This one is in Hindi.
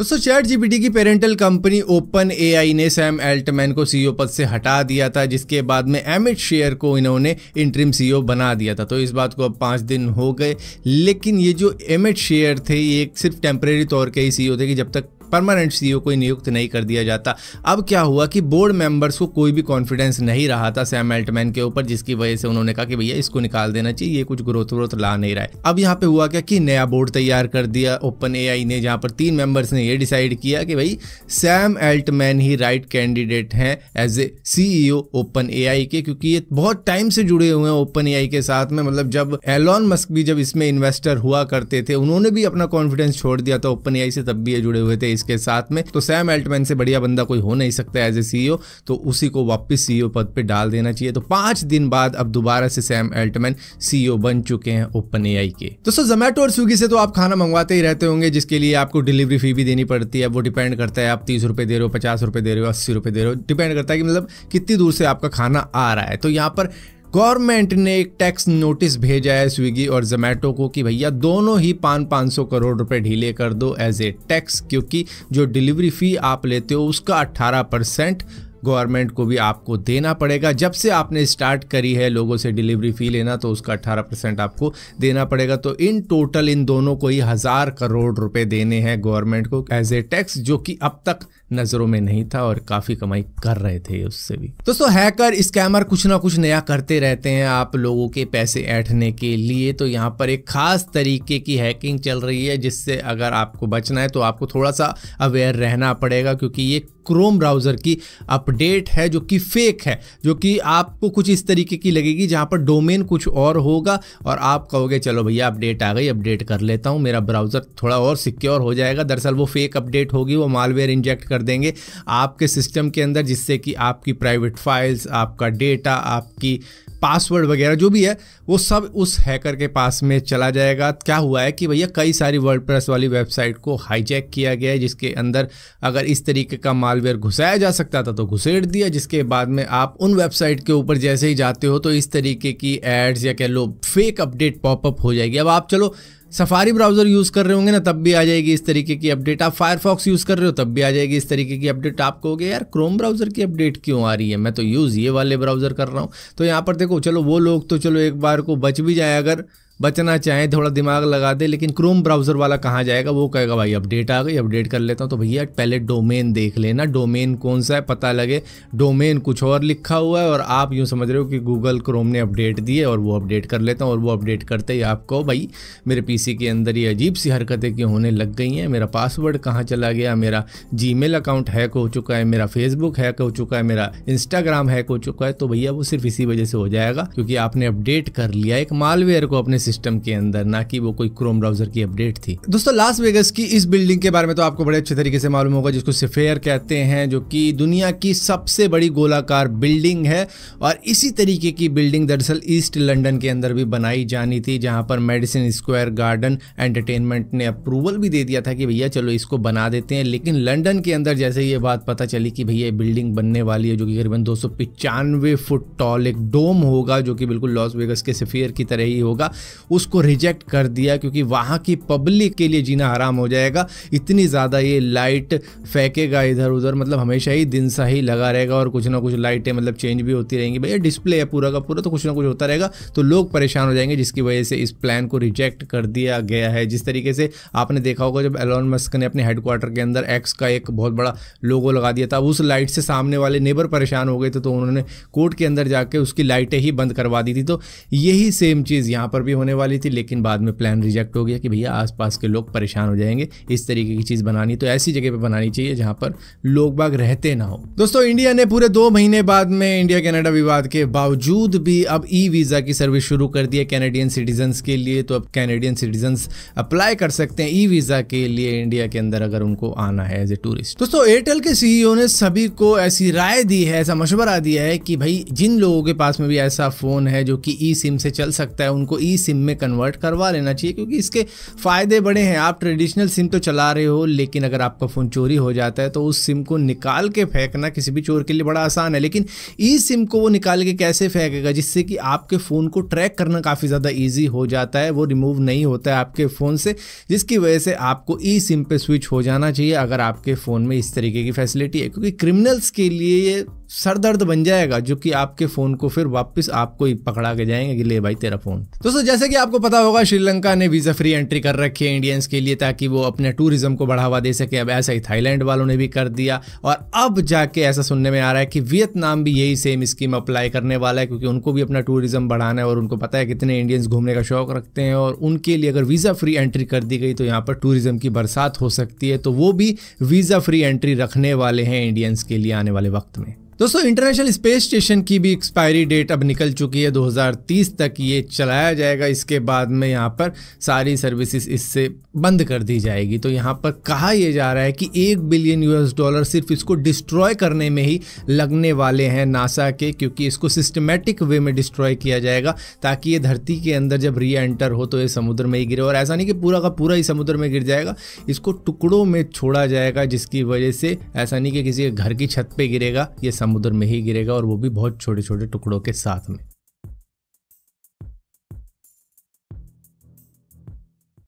दोस्तों चैट जीपीटी की पेरेंटल कंपनी ओपन एआई ने सैम एल्टमैन को सीईओ पद से हटा दिया था जिसके बाद में एमिट शेयर को इन्होंने इंटरिम सीईओ बना दिया था तो इस बात को अब पाँच दिन हो गए लेकिन ये जो एमिट शेयर थे ये सिर्फ टेम्परेरी तौर के ही सीईओ थे कि जब तक परमानेंट सीईओ e को नियुक्त नहीं कर दिया जाता अब क्या हुआ कि बोर्ड मेंबर्स को कोई भी कॉन्फिडेंस नहीं रहा था सैम एल्टमैन के ऊपर जिसकी वजह से उन्होंने कहा कि भैया इसको निकाल देना चाहिए ये कुछ ग्रोथ व्रोथ ला नहीं रहा है अब यहाँ पे हुआ क्या कि नया बोर्ड तैयार कर दिया ओपन ए ने जहाँ पर तीन मेंबर्स ने यह डिसाइड किया कि भाई सैम एल्टमैन ही राइट कैंडिडेट हैं as a CEO open A के क्योंकि ये बहुत टाइम से जुड़े हुए हैं ओपन ए के साथ में मतलब जब एलॉन मस्क भी जब इसमें इन्वेस्टर हुआ करते थे उन्होंने भी अपना कॉन्फिडेंस छोड़ दिया था ओपन ए से तब भी ये जुड़े हुए थे पैकेज के साथ में तो सैम एल्टमैन से बढ़िया बंदा कोई हो नहीं सकता एज ए सीईओ तो उसी को वापस सीईओ e पद पे डाल देना चाहिए तो पांच दिन बाद अब दोबारा से सैम एल्टमैन सीईओ e बन चुके हैं ओपन ए के दोस्तों जोमेटो और स्विगी से तो आप खाना मंगवाते ही रहते होंगे जिसके लिए आपको डिलीवरी फी भी देनी पड़ती है वो डिपेंड करता है आप तीस रुपए दे रहे हो पचास रुपए दे रहे हो अस्सी रुपए दे रहे हो डिपेंड करता है कि मतलब कितनी दूर से आपका खाना आ रहा है तो यहाँ पर गवर्नमेंट ने एक टैक्स नोटिस भेजा है स्विगी और जोमेटो को कि भैया दोनों ही पाँच पाँच सौ करोड़ रुपए ढीले कर दो एज ए टैक्स क्योंकि जो डिलीवरी फ़ी आप लेते हो उसका अट्ठारह परसेंट गवर्नमेंट को भी आपको देना पड़ेगा जब से आपने स्टार्ट करी है लोगों से डिलीवरी फ़ी लेना तो उसका अट्ठारह परसेंट आपको देना पड़ेगा तो इन टोटल इन दोनों को ही हज़ार करोड़ रुपए देने हैं गवर्नमेंट को एज ए टैक्स जो कि अब तक नज़रों में नहीं था और काफ़ी कमाई कर रहे थे उससे भी दोस्तों हैकर स्कैमर कुछ ना कुछ नया करते रहते हैं आप लोगों के पैसे ऐठने के लिए तो यहाँ पर एक ख़ास तरीके की हैकिंग चल रही है जिससे अगर आपको बचना है तो आपको थोड़ा सा अवेयर रहना पड़ेगा क्योंकि ये क्रोम ब्राउज़र की अप अपडेट है जो कि फेक है जो कि आपको कुछ इस तरीके की लगेगी जहाँ पर डोमेन कुछ और होगा और आप कहोगे चलो भैया अपडेट आ गई अपडेट कर लेता हूँ मेरा ब्राउज़र थोड़ा और सिक्योर हो जाएगा दरअसल वो फेक अपडेट होगी वो मालवेयर इंजेक्ट कर देंगे आपके सिस्टम के अंदर जिससे कि आपकी प्राइवेट फाइल्स आपका डेटा आपकी पासवर्ड वगैरह जो भी है वो सब उस हैकर के पास में चला जाएगा क्या हुआ है कि भैया कई सारी वर्ड वाली वेबसाइट को हाईजैक किया गया है जिसके अंदर अगर इस तरीके का मालवेयर घुसाया जा सकता था तो घुसेड़ दिया जिसके बाद में आप उन वेबसाइट के ऊपर जैसे ही जाते हो तो इस तरीके की एड्स या कह लो फेक अपडेट पॉपअप हो जाएगी अब आप चलो सफारी ब्राउज़र यूज़ कर रहे होंगे ना तब भी आ जाएगी इस तरीके की अपडेट आप फायरफॉक्स यूज़ कर रहे हो तब भी आ जाएगी इस तरीके की अपडेट आप कहोगे यार क्रोम ब्राउज़र की अपडेट क्यों आ रही है मैं तो यूज़ ये वाले ब्राउज़र कर रहा हूँ तो यहाँ पर देखो चलो वो लोग तो चलो एक बार को बच भी जाए अगर बचना चाहें थोड़ा दिमाग लगा दे लेकिन क्रोम ब्राउज़र वाला कहाँ जाएगा वो कहेगा भाई अपडेट आ गई अपडेट कर लेता हूँ तो भैया पहले डोमेन देख लेना डोमेन कौन सा है पता लगे डोमेन कुछ और लिखा हुआ है और आप यूँ समझ रहे हो कि गूगल क्रोम ने अपडेट दिए और वो अपडेट कर लेता हूँ और वो अपडेट करते ही आपको भाई मेरे पी के अंदर ये अजीब सी हरकतें क्यों होने लग गई हैं मेरा पासवर्ड कहाँ चला गया मेरा जी अकाउंट हैक हो चुका है मेरा फेसबुक हैक हो चुका है मेरा इंस्टाग्राम हैक हो चुका है तो भैया वो सिर्फ इसी वजह से हो जाएगा क्योंकि आपने अपडेट कर लिया एक मालवेयर को अपने सिस्टम के अंदर ना कि वो कोई क्रोम ब्राउजर की अपडेट थी दोस्तों लास वेगस की इस बिल्डिंग के बारे में तो आपको बड़े अच्छे तरीके से मालूम होगा जिसको सिफेयर कहते हैं जो कि दुनिया की सबसे बड़ी गोलाकार बिल्डिंग है और इसी तरीके की बिल्डिंग दरअसल ईस्ट लंडन के अंदर भी बनाई जानी थी जहाँ पर मेडिसिन स्क्वायर गार्डन एंटरटेनमेंट ने अप्रूवल भी दे दिया था कि भैया चलो इसको बना देते हैं लेकिन लंडन के अंदर जैसे ये बात पता चली कि भैया बिल्डिंग बनने वाली है जो कि करीबन दो फुट टॉल एक डोम होगा जो कि बिल्कुल लॉस वेगस के सिफियर की तरह ही होगा उसको रिजेक्ट कर दिया क्योंकि वहाँ की पब्लिक के लिए जीना हराम हो जाएगा इतनी ज़्यादा ये लाइट फेंकेगा इधर उधर मतलब हमेशा ही दिन सा ही लगा रहेगा और कुछ ना कुछ लाइटें मतलब चेंज भी होती रहेंगी भैया डिस्प्ले है पूरा का पूरा तो कुछ ना कुछ होता रहेगा तो लोग परेशान हो जाएंगे जिसकी वजह से इस प्लान को रिजेक्ट कर दिया गया है जिस तरीके से आपने देखा होगा जब एलोन मस्क ने अपने हेडक्वार्टर के अंदर एक्स का एक बहुत बड़ा लोगो लगा दिया था उस लाइट से सामने वाले नेबर परेशान हो गए थे तो उन्होंने कोर्ट के अंदर जाके उसकी लाइटें ही बंद करवा दी थी तो यही सेम चीज़ यहाँ पर भी होने वाली थी लेकिन बाद में प्लान रिजेक्ट हो गया कि भैया आसपास के लोग परेशान हो जाएंगे इस तरीके की चीज़ बनानी तो ऐसी जगह पर बनानी चाहिए जहाँ पर लोग बाग रहते ना हो दोस्तों इंडिया ने पूरे दो महीने बाद में इंडिया कैनेडा विवाद के बावजूद भी अब ई वीज़ा की सर्विस शुरू कर दी है कैनेडियन सिटीजन्स के लिए तो अब कैनेडियन सिटीजन्स अप्लाई कर सकते हैं ई वीज़ा के लिए इंडिया के अंदर अगर उनको आना है एज ए टूरिस्ट दोस्तों एयरटेल के सीईओ e ने सभी को ऐसी राय दी है ऐसा मशवरा दिया है कि भाई जिन लोगों के पास में भी ऐसा फ़ोन है जो कि ई सिम से चल सकता है उनको ई सिम सिम में कन्वर्ट करवा लेना चाहिए क्योंकि इसके फ़ायदे बड़े हैं आप ट्रेडिशनल सिम तो चला रहे हो लेकिन अगर आपका फ़ोन चोरी हो जाता है तो उस सिम को निकाल के फेंकना किसी भी चोर के लिए बड़ा आसान है लेकिन ई सिम को वो निकाल के कैसे फेंकेगा जिससे कि आपके फ़ोन को ट्रैक करना काफ़ी ज़्यादा ईजी हो जाता है वो रिमूव नहीं होता है आपके फ़ोन से जिसकी वजह से आपको ई सिम पे स्विच हो जाना चाहिए अगर आपके फ़ोन में इस तरीके की फैसिलिटी है क्योंकि क्रिमिनल्स के लिए ये सरदर्द बन जाएगा जो कि आपके फ़ोन को फिर वापस आपको ही पकड़ा के जाएंगे कि ले भाई तेरा फ़ोन दोस्तों जैसे जैसे कि आपको पता होगा श्रीलंका ने वीज़ा फ्री एंट्री कर रखी है इंडियंस के लिए ताकि वो अपने टूरिज्म को बढ़ावा दे सके अब ऐसा ही थाईलैंड वालों ने भी कर दिया और अब जाके ऐसा सुनने में आ रहा है कि वियतनाम भी यही सेम स्कीम अप्लाई करने वाला है क्योंकि उनको भी अपना टूरिज्म बढ़ाना है और उनको पता है कितने इंडियंस घूमने का शौक रखते हैं और उनके लिए अगर वीज़ा फ्री एंट्री कर दी गई तो यहाँ पर टूरिज्म की बरसात हो सकती है तो वो भी वीज़ा फ्री एंट्री रखने वाले हैं इंडियंस के लिए आने वाले वक्त में दोस्तों इंटरनेशनल स्पेस स्टेशन की भी एक्सपायरी डेट अब निकल चुकी है 2030 तक ये चलाया जाएगा इसके बाद में यहाँ पर सारी सर्विसेज इससे बंद कर दी जाएगी तो यहाँ पर कहा यह जा रहा है कि एक बिलियन यूएस डॉलर सिर्फ इसको डिस्ट्रॉय करने में ही लगने वाले हैं नासा के क्योंकि इसको सिस्टमेटिक वे में डिस्ट्रॉय किया जाएगा ताकि ये धरती के अंदर जब री एंटर हो तो ये समुद्र में ही गिरे और ऐसा नहीं कि पूरा का पूरा ही समुद्र में गिर जाएगा इसको टुकड़ों में छोड़ा जाएगा जिसकी वजह से ऐसा नहीं कि किसी घर की छत पर गिरेगा ये समुद्र में ही गिरेगा और वो भी बहुत छोटे छोटे टुकड़ों के साथ में